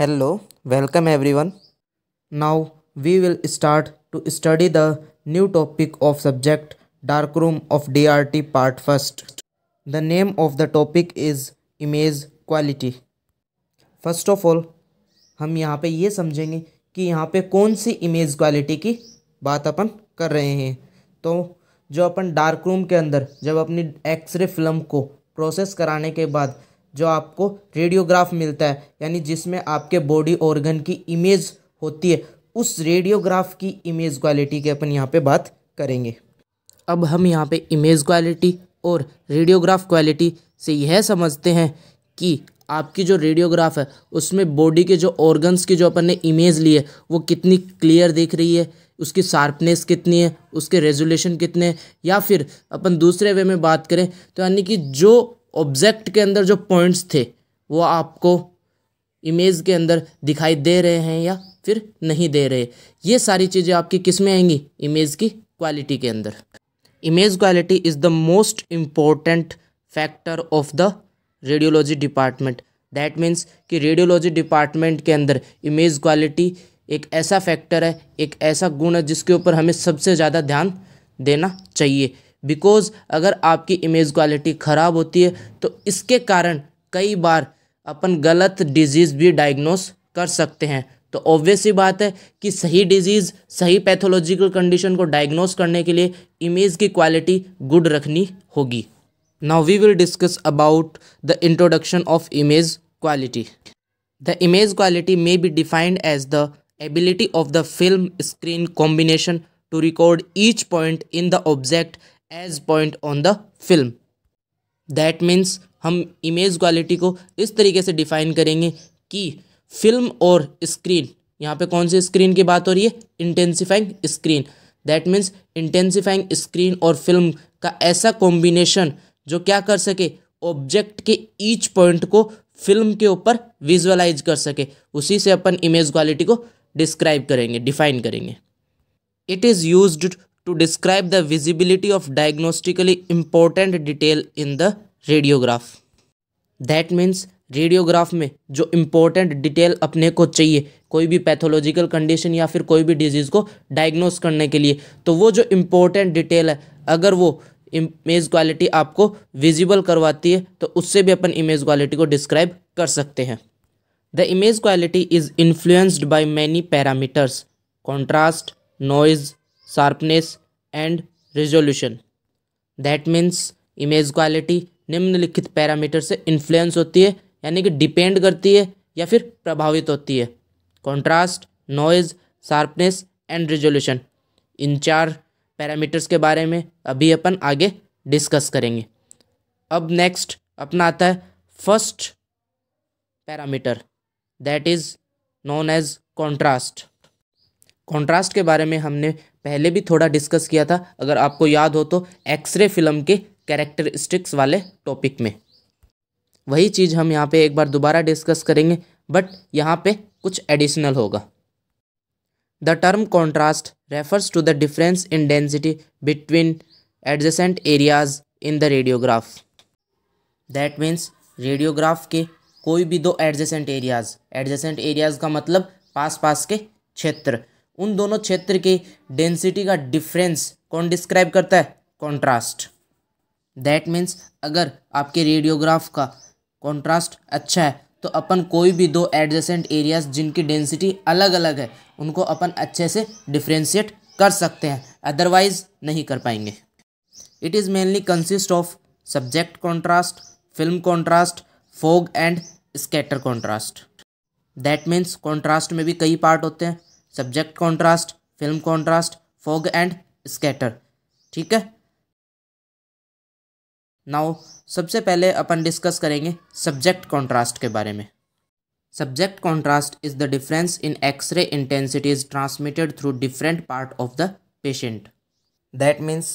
Hello, welcome everyone. Now we will start to study the new topic of subject darkroom of DRT part 1st. The name of the topic is image quality. First of all, हम यहाँ पे ये समझेंगे कि यहाँ पे कौन सी image quality की बात अपन कर रहे हैं तो जो अपन डार्क रूम के अंदर जब अपनी एक्सरे फिल्म को प्रोसेस कराने के बाद जो आपको रेडियोग्राफ मिलता है यानी जिसमें आपके बॉडी ऑर्गन की इमेज होती है उस रेडियोग्राफ की इमेज क्वालिटी की अपन यहाँ पे बात करेंगे अब हम यहाँ पे इमेज क्वालिटी और रेडियोग्राफ क्वालिटी से यह समझते हैं कि आपकी जो रेडियोग्राफ है उसमें बॉडी के जो ऑर्गन्स की जो अपन ने इमेज ली है वो कितनी क्लियर दिख रही है उसकी शार्पनेस कितनी है उसके रेजोल्यूशन कितने हैं या फिर अपन दूसरे वे में बात करें तो यानी कि जो ऑब्जेक्ट के अंदर जो पॉइंट्स थे वो आपको इमेज के अंदर दिखाई दे रहे हैं या फिर नहीं दे रहे ये सारी चीज़ें आपकी किस में आएंगी इमेज की क्वालिटी के अंदर image quality is the most important factor of the radiology department that means कि रेडियोलॉजी डिपार्टमेंट के अंदर इमेज क्वालिटी एक ऐसा फैक्टर है एक ऐसा गुण है जिसके ऊपर हमें सबसे ज़्यादा ध्यान देना चाहिए बिकॉज़ अगर आपकी इमेज क्वालिटी ख़राब होती है तो इसके कारण कई बार अपन गलत डिजीज़ भी डायग्नोस कर सकते हैं तो ऑब्वियस ही बात है कि सही डिजीज़ सही पैथोलॉजिकल कंडीशन को डायग्नोस करने के लिए इमेज की क्वालिटी गुड रखनी होगी now we will discuss about the introduction of image quality the image quality may be defined as the ability of the film screen combination to record each point in the object as point on the film that means हम image quality को इस तरीके से define करेंगे कि film और screen यहाँ पे कौन सी स्क्रीन की बात हो रही है intensifying screen that means intensifying screen और फिल्म का ऐसा कॉम्बिनेशन जो क्या कर सके ऑब्जेक्ट के ईच पॉइंट को फिल्म के ऊपर विजुअलाइज कर सके उसी से अपन इमेज क्वालिटी को डिस्क्राइब करेंगे डिफाइन करेंगे it is use to describe the visibility of diagnostically important detail in the radiograph. That means radiograph में जो इम्पोर्टेंट डिटेल अपने को चाहिए कोई भी पैथोलॉजिकल कंडीशन या फिर कोई भी डिजीज़ को डायग्नोस करने के लिए तो वो जो इम्पोर्टेंट डिटेल है अगर वो इमेज क्वालिटी आपको विजिबल करवाती है तो उससे भी अपन इमेज क्वालिटी को डिस्क्राइब कर सकते हैं the image quality is influenced by many parameters contrast noise sharpness and resolution that means image quality निम्नलिखित पैरामीटर से इन्फ्लुएंस होती है यानी कि डिपेंड करती है या फिर प्रभावित होती है contrast noise sharpness and resolution इन चार पैरामीटर्स के बारे में अभी अपन आगे डिस्कस करेंगे अब नेक्स्ट अपना आता है first parameter that is known as contrast contrast के बारे में हमने पहले भी थोड़ा डिस्कस किया था अगर आपको याद हो तो एक्सरे फिल्म के कैरेक्टरिस्टिक्स वाले टॉपिक में वही चीज़ हम यहाँ पे एक बार दोबारा डिस्कस करेंगे बट यहाँ पे कुछ एडिशनल होगा the term contrast refers to the difference in density between adjacent areas in the radiograph that means radiograph के कोई भी दो एडजेसेंट एरियाज एडजेसेंट एरियाज का मतलब पास पास के क्षेत्र उन दोनों क्षेत्र के डेंसिटी का डिफरेंस कौन डिस्क्राइब करता है कॉन्ट्रास्ट दैट मीन्स अगर आपके रेडियोग्राफ का कॉन्ट्रास्ट अच्छा है तो अपन कोई भी दो एडजेसेंट एरियाज जिनकी डेंसिटी अलग अलग है उनको अपन अच्छे से डिफ्रेंशिएट कर सकते हैं अदरवाइज नहीं कर पाएंगे it is mainly consist of subject contrast film contrast fog and scatter contrast that means contrast में भी कई पार्ट होते हैं subject contrast film contrast fog and scatter ठीक है नाउ सबसे पहले अपन डिस्कस करेंगे सब्जेक्ट कॉन्ट्रास्ट के बारे में subject contrast is the difference in x-ray intensities transmitted through different part of the patient that means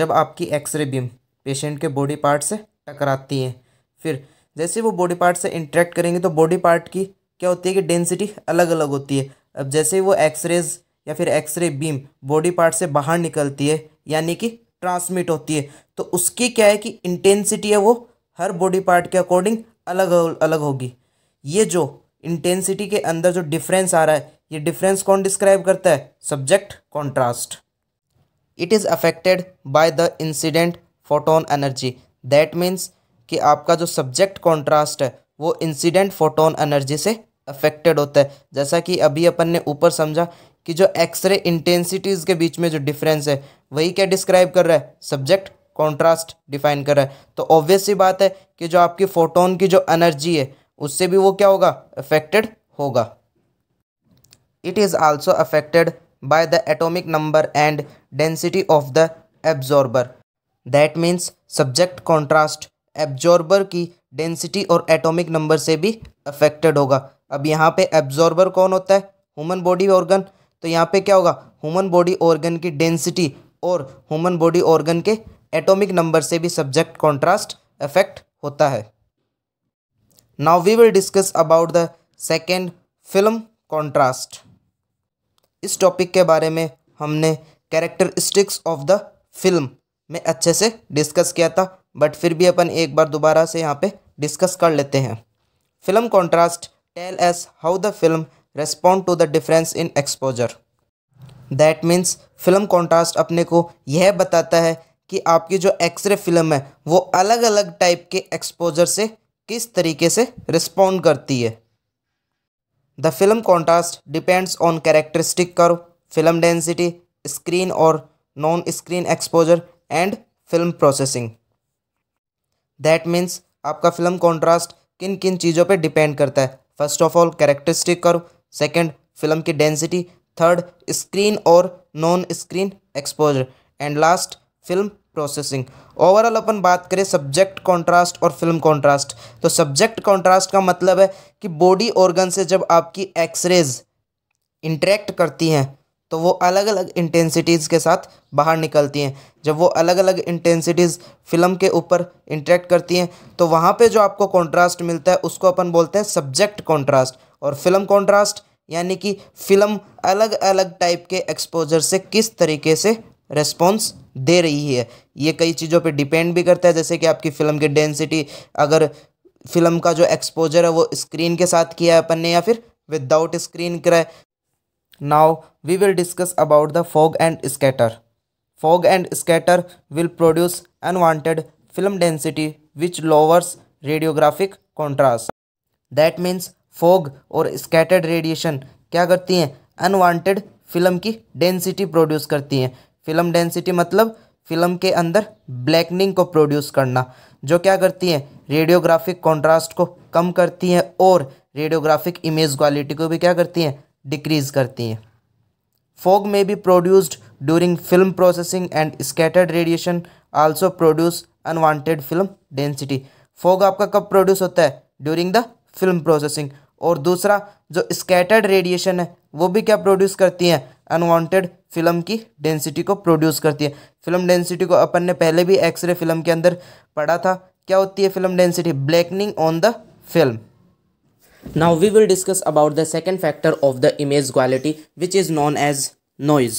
जब आपकी एक्सरे बीम पेशेंट के बॉडी पार्ट से टकराती है फिर जैसे वो बॉडी पार्ट से इंटरेक्ट करेंगे तो बॉडी पार्ट की क्या होती है कि डेंसिटी अलग अलग होती है अब जैसे ही वो एक्सरेज या फिर एक्सरे बीम बॉडी पार्ट से बाहर निकलती है यानी कि ट्रांसमिट होती है तो उसकी क्या है कि इंटेंसिटी है वो हर बॉडी पार्ट के अकॉर्डिंग अलग अलग होगी ये जो इंटेंसिटी के अंदर जो डिफरेंस आ रहा है ये डिफरेंस कौन डिस्क्राइब करता है subject contrast it is affected by the incident photon energy that means कि आपका जो सब्जेक्ट कॉन्ट्रास्ट है वो इंसिडेंट फोटोन एनर्जी से अफेक्टेड होता है जैसा कि अभी अपन ने ऊपर समझा कि जो एक्सरे इंटेंसिटीज़ के बीच में जो डिफरेंस है वही क्या डिस्क्राइब कर रहा है सब्जेक्ट कॉन्ट्रास्ट डिफाइन कर रहा है तो ऑब्वियस ही बात है कि जो आपकी फोटोन की जो एनर्जी है उससे भी वो क्या होगा अफेक्टेड होगा it is also affected by the atomic number and density of the absorber that means subject contrast absorber की डेंसिटी और एटॉमिक नंबर से भी अफेक्टेड होगा अब यहाँ पे एब्जॉर्बर कौन होता है ह्यूमन बॉडी ऑर्गन तो यहाँ पे क्या होगा ह्यूमन बॉडी ऑर्गन की डेंसिटी और ह्यूमन बॉडी ऑर्गन के एटॉमिक नंबर से भी सब्जेक्ट कॉन्ट्रास्ट इफेक्ट होता है now we will discuss about the second film contrast इस टॉपिक के बारे में हमने कैरेक्टरिस्टिक्स ऑफ द फिल्म में अच्छे से डिस्कस किया था बट फिर भी अपन एक बार दोबारा से यहाँ पे डिस्कस कर लेते हैं film contrast tells how the film respond to the difference in exposure that means film contrast अपने को यह बताता है कि आपकी जो एक्सरे फिल्म है वो अलग अलग टाइप के एक्सपोजर से किस तरीके से रिस्पॉन्ड करती है the film contrast depends on characteristic curve film density screen और non screen exposure and film processing that means आपका फिल्म कॉन्ट्रास्ट किन किन चीज़ों पे डिपेंड करता है first of all characteristic curve second film की डेंसिटी थर्ड स्क्रीन और non screen exposure and last film processing overall अपन बात करें सब्जेक्ट कंट्रास्ट और फिल्म कंट्रास्ट तो सब्जेक्ट कंट्रास्ट का मतलब है कि बॉडी ऑर्गन से जब आपकी एक्सरेज इंटरेक्ट करती हैं तो वो अलग अलग इंटेंसिटीज़ के साथ बाहर निकलती हैं जब वो अलग अलग इंटेंसिटीज़ फिल्म के ऊपर इंटरेक्ट करती हैं तो वहाँ पे जो आपको कॉन्ट्रास्ट मिलता है उसको अपन बोलते हैं सब्जेक्ट कॉन्ट्रास्ट और फिल्म कॉन्ट्रास्ट यानी कि फिल्म अलग अलग टाइप के एक्सपोजर से किस तरीके से रेस्पॉन्स दे रही है ये कई चीज़ों पर डिपेंड भी करता है जैसे कि आपकी फ़िल्म की डेंसिटी अगर फिल्म का जो एक्सपोजर है वो स्क्रीन के साथ किया है अपन ने या फिर विदाउट स्क्रीन कराए Now we will discuss about the fog and scatter. Fog and scatter will produce unwanted film density which lowers radiographic contrast. That means fog or scattered radiation क्या करती हैं unwanted film की density produce करती हैं film density मतलब film के अंदर blackening को produce करना जो क्या करती हैं radiographic contrast को कम करती हैं और radiographic image quality को भी क्या करती हैं डिक्रीज करती हैं फोग में भी produced during film processing and scattered radiation also produce unwanted film density fog आपका कब प्रोड्यूस होता है ड्यूरिंग द फिल्म प्रोसेसिंग और दूसरा जो स्कैटर्ड रेडिएशन है वो भी क्या प्रोड्यूस करती हैं अनवांटेड फिल्म की डेंसिटी को प्रोड्यूस करती है फिल्म डेंसिटी को अपन ने पहले भी एक्सरे फिल्म के अंदर पढ़ा था क्या होती है film density blackening on the film now we will discuss about the second factor of the image quality which is known as noise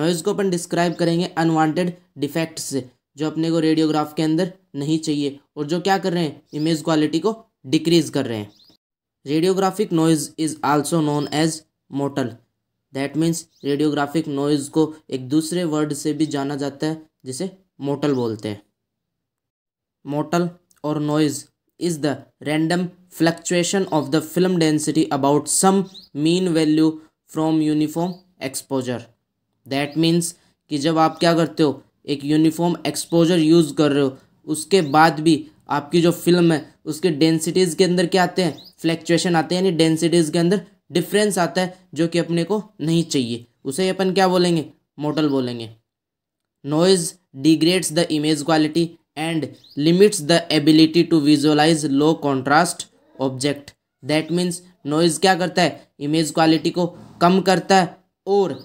noise को अपन describe करेंगे unwanted defects से जो अपने को radiograph के अंदर नहीं चाहिए और जो क्या कर रहे हैं image quality को decrease कर रहे हैं radiographic noise is also known as mortal that means radiographic noise को एक दूसरे word से भी जाना जाता है जिसे mortal बोलते हैं mortal और noise is the random fluctuation of the film density about some mean value from uniform exposure. That means कि जब आप क्या करते हो एक यूनिफॉर्म एक्सपोजर यूज़ कर रहे हो उसके बाद भी आपकी जो फिल्म है उसके डेंसिटीज़ के अंदर क्या आते हैं फ्लैक्चुएशन आते हैं यानी डेंसिटीज़ के अंदर डिफरेंस आता है जो कि अपने को नहीं चाहिए उसे अपन क्या बोलेंगे मॉडल बोलेंगे noise degrades the image quality and limits the ability to visualize low contrast object that means noise क्या करता है image quality को कम करता है और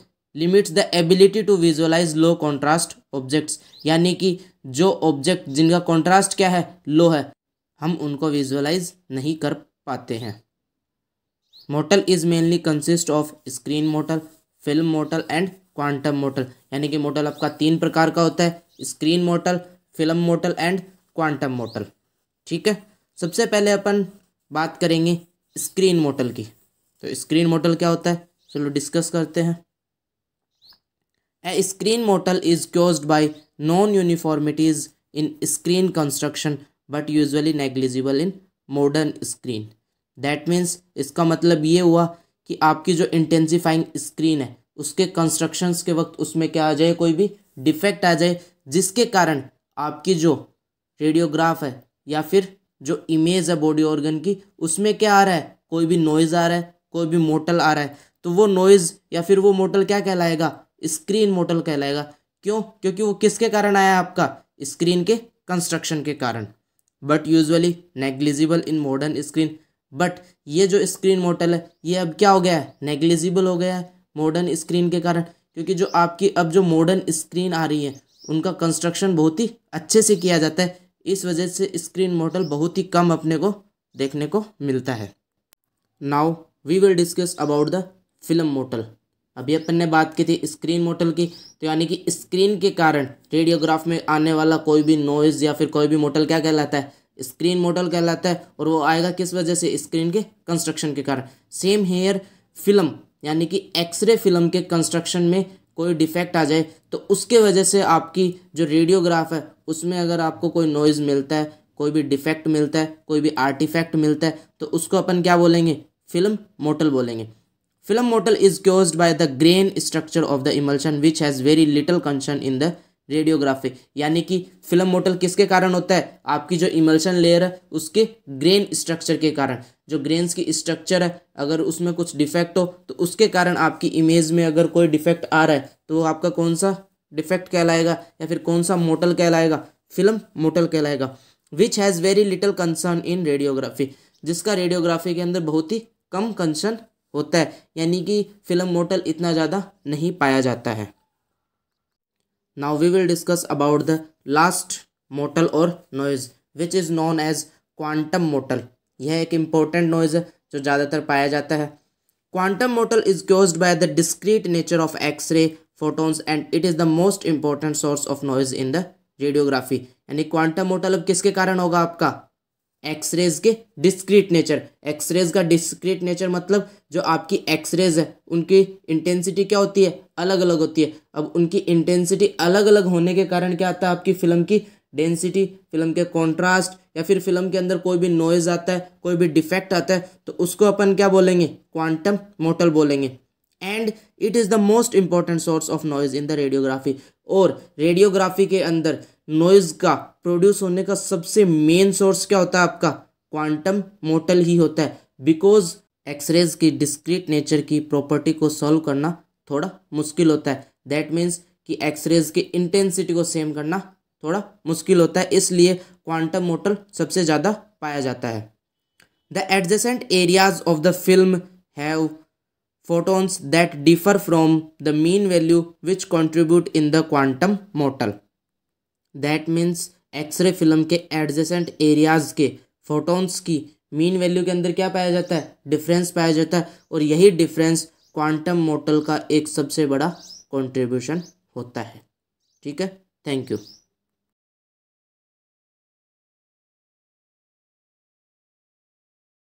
limits the ability to visualize low contrast objects यानी कि जो ऑब्जेक्ट जिनका कॉन्ट्रास्ट क्या है लो है हम उनको विजुअलाइज नहीं कर पाते हैं mottle is mainly consist of screen mottle film mottle and quantum mottle यानी कि मोटल आपका तीन प्रकार का होता है screen mottle film mottle and quantum mottle ठीक है सबसे पहले अपन बात करेंगे स्क्रीन मोटल की तो स्क्रीन मोटल क्या होता है चलो डिस्कस करते हैं a screen mottle is caused by non uniformities in screen construction but usually negligible in modern screen that means इसका मतलब ये हुआ कि आपकी जो इंटेंसीफाइंग स्क्रीन है उसके कंस्ट्रक्शंस के वक्त उसमें क्या आ जाए कोई भी डिफेक्ट आ जाए जिसके कारण आपकी जो रेडियोग्राफ है या फिर जो इमेज है बॉडी ऑर्गन की उसमें क्या आ रहा है कोई भी नॉइज़ आ रहा है कोई भी मोटल आ रहा है तो वो नॉइज़ या फिर वो मोटल क्या कहलाएगा स्क्रीन मोटल कहलाएगा क्यों क्योंकि वो किसके कारण आया आपका स्क्रीन के कंस्ट्रक्शन के कारण but usually negligible in modern screen but ये जो स्क्रीन मोटल है ये अब क्या हो गया है नेग्लिजिबल हो गया है मॉडर्न स्क्रीन के कारण क्योंकि जो आपकी अब जो मॉडर्न स्क्रीन आ रही है उनका कंस्ट्रक्शन बहुत ही अच्छे से किया जाता है इस वजह से स्क्रीन मॉडल बहुत ही कम अपने को देखने को मिलता है now we will discuss about the film mottle अभी अपन ने बात की थी स्क्रीन मॉडल की तो यानी कि स्क्रीन के कारण रेडियोग्राफ में आने वाला कोई भी नॉइज़ या फिर कोई भी मॉडल क्या कहलाता है स्क्रीन मॉडल कहलाता है और वो आएगा किस वजह से स्क्रीन के कंस्ट्रक्शन के कारण सेम हेयर फिल्म यानी कि एक्सरे फिल्म के कंस्ट्रक्शन में कोई डिफेक्ट आ जाए तो उसके वजह से आपकी जो रेडियोग्राफ है उसमें अगर आपको कोई नॉइज़ मिलता है कोई भी डिफेक्ट मिलता है कोई भी आर्टिफैक्ट मिलता है तो उसको अपन क्या बोलेंगे फिल्म मोटल बोलेंगे film mottle is caused by the grain structure of the emulsion which has very little concern in the radiography यानी कि फिल्म मोटल किसके कारण होता है आपकी जो इमल्शन लेयर है उसके ग्रेन स्ट्रक्चर के कारण जो ग्रेन्स की स्ट्रक्चर है अगर उसमें कुछ डिफेक्ट हो तो उसके कारण आपकी इमेज में अगर कोई डिफेक्ट आ रहा है तो आपका कौन सा डिफेक्ट कहलाएगा या फिर कौन सा मोटल कहलाएगा फिल्म मोटल कहलाएगा which has very little concern in radiography जिसका रेडियोग्राफी के अंदर बहुत ही कम कंसर्न होता है यानी कि फिल्म मोटल इतना ज़्यादा नहीं पाया जाता है now we will discuss about the last mottle और noise which is known as quantum mottle यह एक इम्पोर्टेंट नॉइज़ है जो ज़्यादातर पाया जाता है quantum mottle is caused by the discrete nature of x-ray photons and it is the most important source of noise in the radiography यानी quantum mottle अब किसके कारण होगा आपका एक्सरेज के डिस्क्रीट नेचर एक्सरेज का डिस्क्रीट नेचर मतलब जो आपकी एक्सरेज है उनकी इंटेंसिटी क्या होती है अलग अलग होती है अब उनकी इंटेंसिटी अलग अलग होने के कारण क्या आता है आपकी फिल्म की डेंसिटी फिल्म के कॉन्ट्रास्ट या फिर फिल्म के अंदर कोई भी नॉइज आता है कोई भी डिफेक्ट आता है तो उसको अपन क्या बोलेंगे क्वांटम मोटल बोलेंगे and it is the most important source of noise in the radiography और रेडियोग्राफी के अंदर नॉइज़ का प्रोड्यूस होने का सबसे मेन सोर्स क्या होता है आपका क्वांटम मोटल ही होता है बिकॉज एक्सरेज की डिस्क्रीट नेचर की प्रॉपर्टी को सॉल्व करना थोड़ा मुश्किल होता है दैट मीन्स कि एक्सरेज की इंटेंसिटी को सेम करना थोड़ा मुश्किल होता है इसलिए क्वांटम मोटर सबसे ज़्यादा पाया जाता है the adjacent areas of the film have photons that differ from the mean value which contribute in the quantum mortal that means x-ray film के एडजेसेंट एरियाज के फोटोन्स की मीन वैल्यू के अंदर क्या पाया जाता है डिफरेंस पाया जाता है और यही डिफरेंस क्वांटम मोटल का एक सबसे बड़ा कंट्रीब्यूशन होता है ठीक है थैंक यू